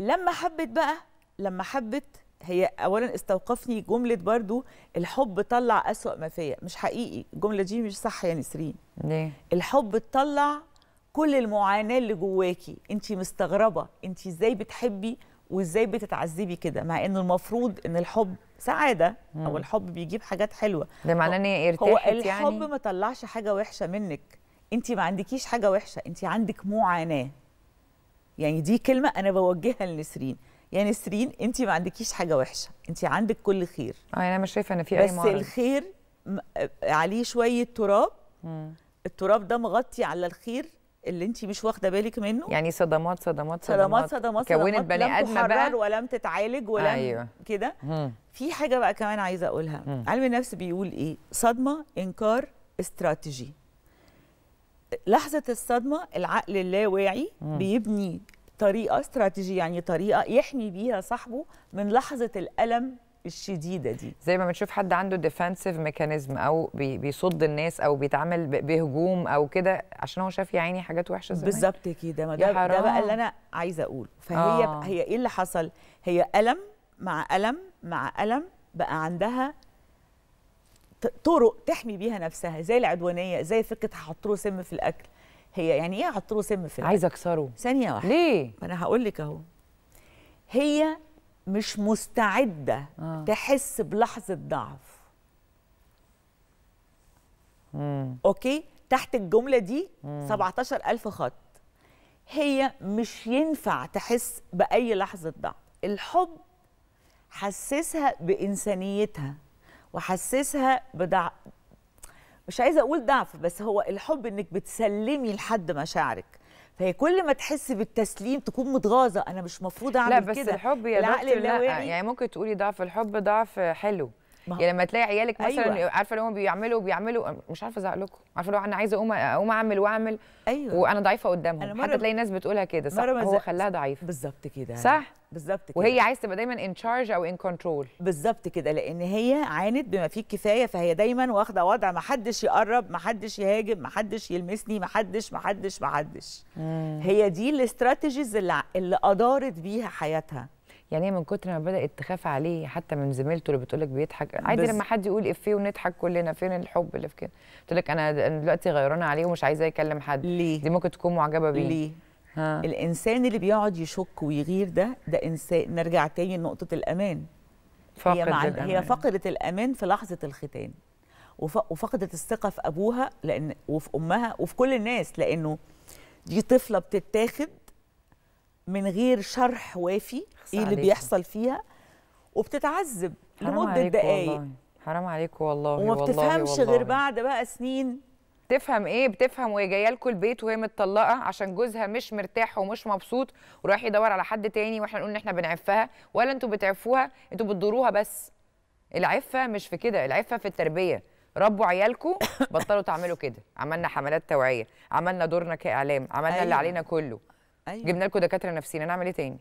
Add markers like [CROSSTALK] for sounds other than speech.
لما حبت بقى لما حبت هي اولا استوقفني جمله برضو الحب طلع اسوا ما فيا مش حقيقي الجمله دي مش صح يا نسرين ليه الحب طلع كل المعاناه اللي جواكي انت مستغربه انت ازاي بتحبي وازاي بتتعذبي كده مع انه المفروض ان الحب سعاده مم. او الحب بيجيب حاجات حلوه ده معناه ان هي ارتاحت هو يعني؟ الحب يعني؟ ما طلعش حاجه وحشه منك انت ما عندكيش حاجه وحشه انت عندك معاناه يعني دي كلمه انا بوجهها لنسرين يا نسرين انت ما عندكيش حاجه وحشه انت عندك كل خير اه يعني انا مش شايفه ان في اي معرض بس الخير آه، عليه شويه تراب مم. التراب ده مغطي على الخير اللي انت مش واخده بالك منه يعني صدمات صدمات صدمات صدمات كونت بني ادم بقى ولم تتعالج ولم أيوة. كده في حاجه بقى كمان عايزه اقولها مم. علم النفس بيقول ايه صدمه انكار استراتيجي لحظه الصدمه العقل اللاواعي بيبني طريقه استراتيجيه يعني طريقه يحمي بيها صاحبه من لحظه الالم الشديده دي زي ما بنشوف حد عنده ديفنسيف ميكانيزم او بيصد الناس او بيتعامل بهجوم او كده عشان هو شاف يا عيني حاجات وحشه زمان بالظبط كده ما ده, ده بقى اللي انا عايزه اقوله فهي آه. هي ايه اللي حصل هي الم مع الم مع الم بقى عندها طرق تحمي بيها نفسها زي العدوانيه زي فكره هحط سم في الاكل هي يعني ايه احط سم في الاكل عايزه اكسره ثانيه واحده ليه انا هقول لك اهو هي مش مستعده آه. تحس بلحظه ضعف مم. اوكي تحت الجمله دي مم. 17000 خط هي مش ينفع تحس باي لحظه ضعف الحب حسسها بانسانيتها وحسسها بدع مش عايزه اقول ضعف بس هو الحب انك بتسلمي لحد مشاعرك فهي كل ما تحس بالتسليم تكون متغاظه انا مش مفروض اعمل كده لا بس كدا. الحب يا دكتور يعني ممكن تقولي ضعف الحب ضعف حلو يعني لما تلاقي عيالك مثلا أيوة. عارفه اللي هم بيعملوا بيعملوا مش عارفه ازعق لكم عارفه لو انا عايزه اقوم اقوم اعمل واعمل أيوة. وانا ضعيفه قدامهم حتى تلاقي ناس بتقولها كده صح هو خلاها ضعيفه بالظبط كده صح بالظبط كده وهي عايزه تبقى دايما ان تشارج او ان كنترول بالظبط كده لان هي عانت بما فيه الكفايه فهي دايما واخده وضع ما حدش يقرب ما حدش يهاجم ما حدش يلمسني ما حدش ما حدش ما حدش هي دي الاستراتيجيز اللي, اللي ادارت بيها حياتها يعني هي من كتر ما بدات تخاف عليه حتى من زميلته اللي بتقول لك بيضحك عادي لما حد يقول افيه إيه ونضحك كلنا فين الحب اللي في كده تقول لك انا دلوقتي غيرانه عليه ومش عايزاه يكلم حد ليه؟ دي ممكن تكون معجبه بيه ليه؟ ها. الانسان اللي بيقعد يشك ويغير ده ده انسان نرجع تاني لنقطه الامان فقد هي, مع... الأمان. هي فقدت الامان في لحظه الختان وفقدت الثقه في ابوها لان وفي امها وفي كل الناس لانه دي طفله بتتاخد من غير شرح وافي ايه اللي بيحصل فيها وبتتعذب لمده دقائق حرام عليكم والله وما بتفهمش والله. غير بعد بقى سنين تفهم ايه بتفهم وهي جايه لكم البيت وهي متطلقه عشان جوزها مش مرتاح ومش مبسوط ورايح يدور على حد تاني واحنا نقول ان احنا بنعفها ولا انتوا بتعفوها انتوا بتضروها بس العفه مش في كده العفه في التربيه ربوا عيالكم [COUGHS] بطلوا تعملوا كده عملنا حملات توعيه عملنا دورنا كاعلام عملنا أيوة. اللي علينا كله أيوة. جبنا لكم دكاتره نفسيين هنعمل ايه تاني